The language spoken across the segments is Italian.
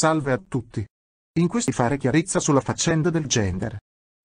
Salve a tutti. In questi fare chiarezza sulla faccenda del gender.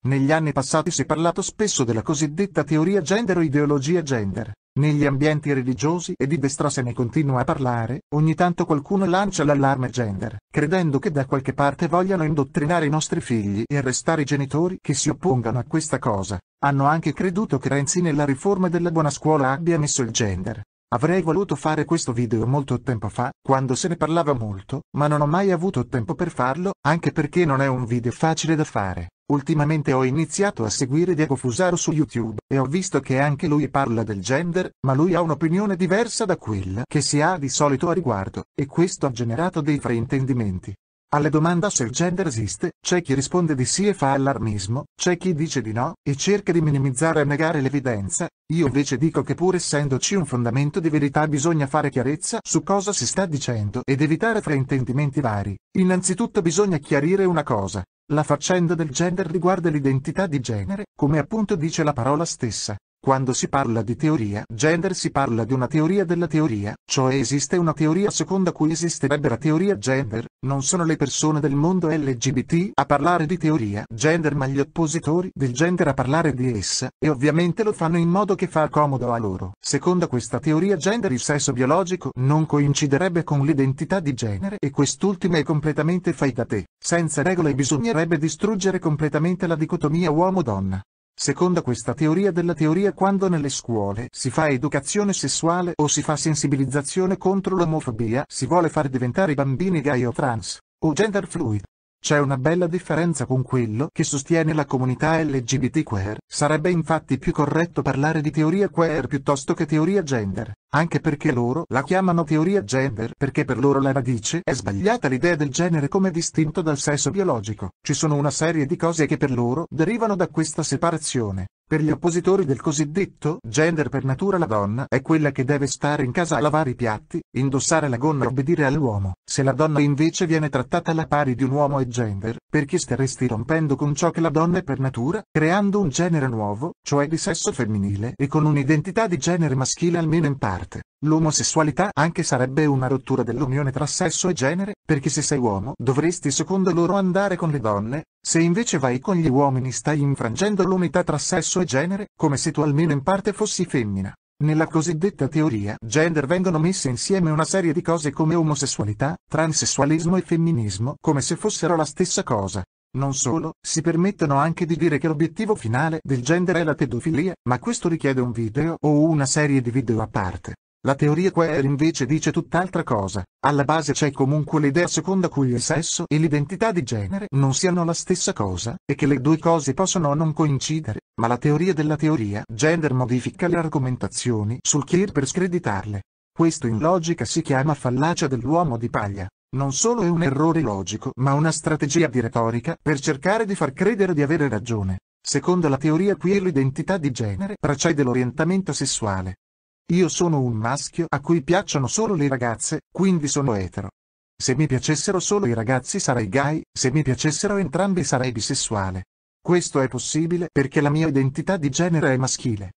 Negli anni passati si è parlato spesso della cosiddetta teoria gender o ideologia gender. Negli ambienti religiosi e di destra se ne continua a parlare, ogni tanto qualcuno lancia l'allarme gender, credendo che da qualche parte vogliano indottrinare i nostri figli e arrestare i genitori che si oppongano a questa cosa. Hanno anche creduto che Renzi nella riforma della buona scuola abbia messo il gender. Avrei voluto fare questo video molto tempo fa, quando se ne parlava molto, ma non ho mai avuto tempo per farlo, anche perché non è un video facile da fare. Ultimamente ho iniziato a seguire Diego Fusaro su YouTube, e ho visto che anche lui parla del gender, ma lui ha un'opinione diversa da quella che si ha di solito a riguardo, e questo ha generato dei fraintendimenti. Alla domanda se il gender esiste, c'è chi risponde di sì e fa allarmismo, c'è chi dice di no e cerca di minimizzare e negare l'evidenza, io invece dico che pur essendoci un fondamento di verità bisogna fare chiarezza su cosa si sta dicendo ed evitare fraintendimenti vari. Innanzitutto bisogna chiarire una cosa. La faccenda del gender riguarda l'identità di genere, come appunto dice la parola stessa. Quando si parla di teoria gender si parla di una teoria della teoria, cioè esiste una teoria secondo cui esisterebbe la teoria gender, non sono le persone del mondo LGBT a parlare di teoria gender ma gli oppositori del gender a parlare di essa, e ovviamente lo fanno in modo che fa comodo a loro. Secondo questa teoria gender il sesso biologico non coinciderebbe con l'identità di genere e quest'ultima è completamente fai da te. Senza regole bisognerebbe distruggere completamente la dicotomia uomo-donna. Secondo questa teoria della teoria quando nelle scuole si fa educazione sessuale o si fa sensibilizzazione contro l'omofobia, si vuole far diventare i bambini gay o trans, o gender fluid. C'è una bella differenza con quello che sostiene la comunità LGBT queer. Sarebbe infatti più corretto parlare di teoria queer piuttosto che teoria gender, anche perché loro la chiamano teoria gender perché per loro la radice è sbagliata l'idea del genere come distinto dal sesso biologico. Ci sono una serie di cose che per loro derivano da questa separazione. Per gli oppositori del cosiddetto gender per natura la donna è quella che deve stare in casa a lavare i piatti, indossare la gonna e obbedire all'uomo. Se la donna invece viene trattata alla pari di un uomo e gender, perché staresti rompendo con ciò che la donna è per natura, creando un genere nuovo, cioè di sesso femminile e con un'identità di genere maschile almeno in parte. L'omosessualità anche sarebbe una rottura dell'unione tra sesso e genere, perché se sei uomo dovresti secondo loro andare con le donne, se invece vai con gli uomini stai infrangendo l'unità tra sesso e genere, come se tu almeno in parte fossi femmina. Nella cosiddetta teoria gender vengono messe insieme una serie di cose come omosessualità, transessualismo e femminismo come se fossero la stessa cosa. Non solo, si permettono anche di dire che l'obiettivo finale del gender è la pedofilia, ma questo richiede un video o una serie di video a parte. La teoria queer invece dice tutt'altra cosa. Alla base c'è comunque l'idea secondo cui il sesso e l'identità di genere non siano la stessa cosa, e che le due cose possono non coincidere, ma la teoria della teoria gender modifica le argomentazioni sul queer per screditarle. Questo in logica si chiama fallacia dell'uomo di paglia. Non solo è un errore logico, ma una strategia di retorica per cercare di far credere di avere ragione. Secondo la teoria qui l'identità di genere precede l'orientamento sessuale. Io sono un maschio a cui piacciono solo le ragazze, quindi sono etero. Se mi piacessero solo i ragazzi sarei gay, se mi piacessero entrambi sarei bisessuale. Questo è possibile perché la mia identità di genere è maschile.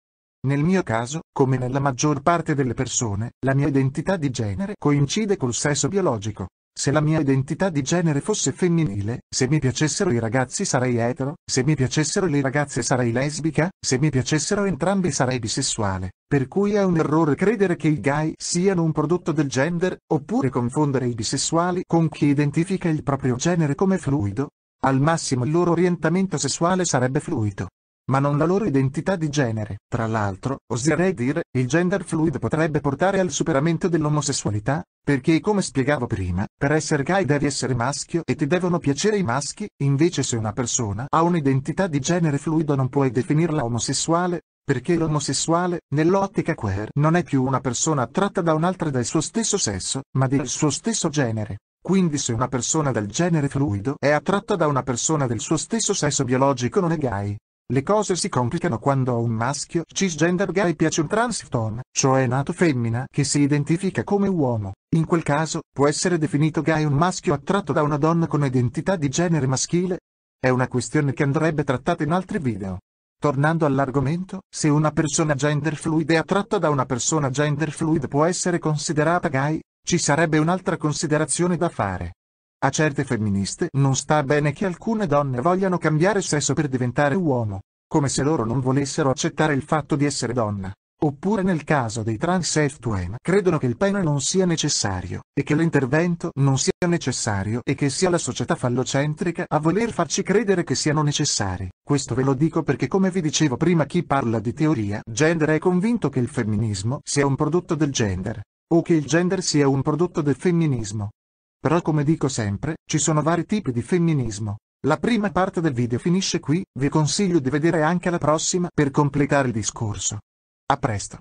Nel mio caso, come nella maggior parte delle persone, la mia identità di genere coincide col sesso biologico. Se la mia identità di genere fosse femminile, se mi piacessero i ragazzi sarei etero, se mi piacessero le ragazze sarei lesbica, se mi piacessero entrambi sarei bisessuale. Per cui è un errore credere che i gay siano un prodotto del gender, oppure confondere i bisessuali con chi identifica il proprio genere come fluido. Al massimo il loro orientamento sessuale sarebbe fluido ma non la loro identità di genere. Tra l'altro, oserei dire, il gender fluid potrebbe portare al superamento dell'omosessualità, perché come spiegavo prima, per essere gay devi essere maschio e ti devono piacere i maschi, invece se una persona ha un'identità di genere fluido non puoi definirla omosessuale, perché l'omosessuale, nell'ottica queer, non è più una persona attratta da un'altra del suo stesso sesso, ma del suo stesso genere. Quindi se una persona del genere fluido è attratta da una persona del suo stesso sesso biologico non è gay, le cose si complicano quando a un maschio cisgender gay piace un transfton, cioè nato femmina che si identifica come uomo. In quel caso, può essere definito gay un maschio attratto da una donna con identità di genere maschile? È una questione che andrebbe trattata in altri video. Tornando all'argomento, se una persona gender fluid è attratta da una persona gender fluid può essere considerata gay, ci sarebbe un'altra considerazione da fare. A certe femministe non sta bene che alcune donne vogliano cambiare sesso per diventare uomo, come se loro non volessero accettare il fatto di essere donna. Oppure nel caso dei trans f transsexuem credono che il pene non sia necessario, e che l'intervento non sia necessario e che sia la società fallocentrica a voler farci credere che siano necessari. Questo ve lo dico perché come vi dicevo prima chi parla di teoria gender è convinto che il femminismo sia un prodotto del gender, o che il gender sia un prodotto del femminismo. Però come dico sempre, ci sono vari tipi di femminismo. La prima parte del video finisce qui, vi consiglio di vedere anche la prossima per completare il discorso. A presto.